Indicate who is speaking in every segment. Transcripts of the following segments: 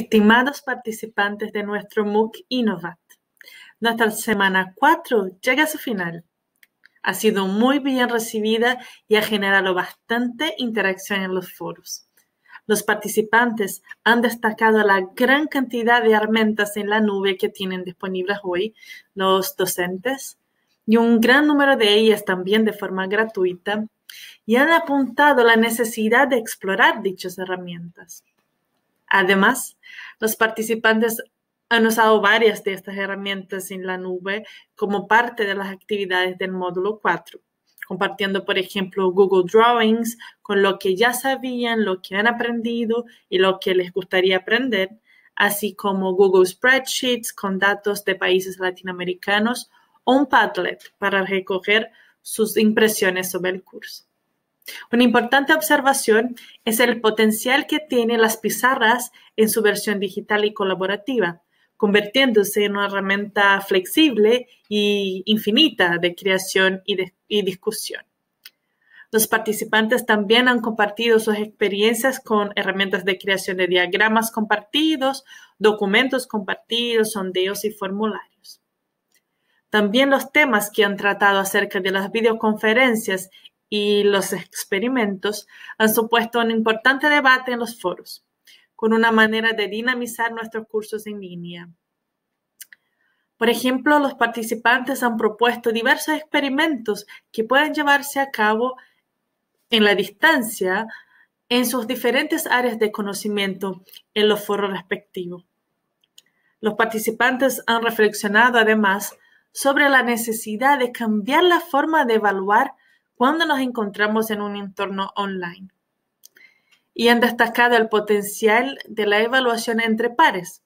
Speaker 1: Estimados participantes de nuestro MOOC Innovat, nuestra semana 4 llega a su final. Ha sido muy bien recibida y ha generado bastante interacción en los foros. Los participantes han destacado la gran cantidad de herramientas en la nube que tienen disponibles hoy los docentes y un gran número de ellas también de forma gratuita y han apuntado la necesidad de explorar dichas herramientas. Además, los participantes han usado varias de estas herramientas en la nube como parte de las actividades del módulo 4, compartiendo, por ejemplo, Google Drawings con lo que ya sabían, lo que han aprendido y lo que les gustaría aprender, así como Google Spreadsheets con datos de países latinoamericanos o un Padlet para recoger sus impresiones sobre el curso. Una importante observación es el potencial que tienen las pizarras en su versión digital y colaborativa, convirtiéndose en una herramienta flexible y infinita de creación y, y discusión. Los participantes también han compartido sus experiencias con herramientas de creación de diagramas compartidos, documentos compartidos, sondeos y formularios. También los temas que han tratado acerca de las videoconferencias y los experimentos han supuesto un importante debate en los foros, con una manera de dinamizar nuestros cursos en línea. Por ejemplo, los participantes han propuesto diversos experimentos que pueden llevarse a cabo en la distancia en sus diferentes áreas de conocimiento en los foros respectivos. Los participantes han reflexionado además sobre la necesidad de cambiar la forma de evaluar cuando nos encontramos en un entorno online. Y han destacado el potencial de la evaluación entre pares,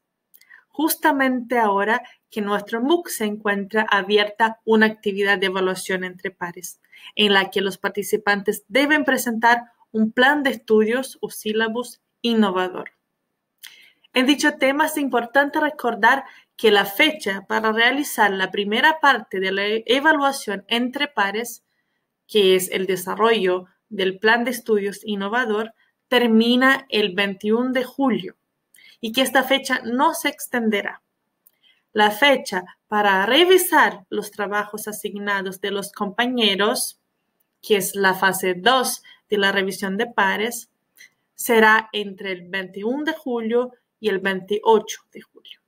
Speaker 1: justamente ahora que nuestro MOOC se encuentra abierta una actividad de evaluación entre pares, en la que los participantes deben presentar un plan de estudios o sílabus innovador. En dicho tema es importante recordar que la fecha para realizar la primera parte de la evaluación entre pares que es el desarrollo del plan de estudios innovador, termina el 21 de julio y que esta fecha no se extenderá. La fecha para revisar los trabajos asignados de los compañeros, que es la fase 2 de la revisión de pares, será entre el 21 de julio y el 28 de julio.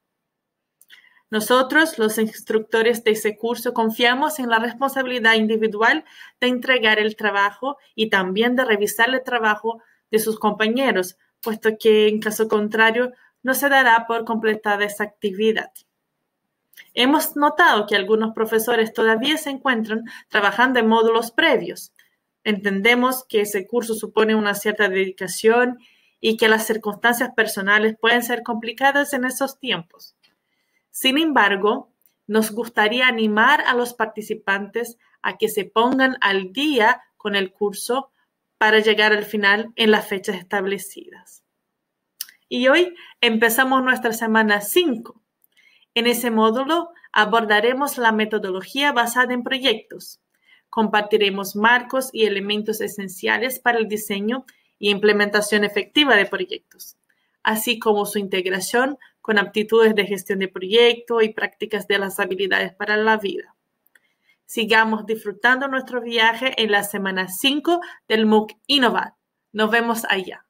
Speaker 1: Nosotros, los instructores de ese curso, confiamos en la responsabilidad individual de entregar el trabajo y también de revisar el trabajo de sus compañeros, puesto que en caso contrario no se dará por completada esa actividad. Hemos notado que algunos profesores todavía se encuentran trabajando en módulos previos. Entendemos que ese curso supone una cierta dedicación y que las circunstancias personales pueden ser complicadas en esos tiempos. Sin embargo, nos gustaría animar a los participantes a que se pongan al día con el curso para llegar al final en las fechas establecidas. Y hoy empezamos nuestra semana 5. En ese módulo abordaremos la metodología basada en proyectos. Compartiremos marcos y elementos esenciales para el diseño y implementación efectiva de proyectos así como su integración con aptitudes de gestión de proyecto y prácticas de las habilidades para la vida. Sigamos disfrutando nuestro viaje en la semana 5 del MOOC Innovat. Nos vemos allá.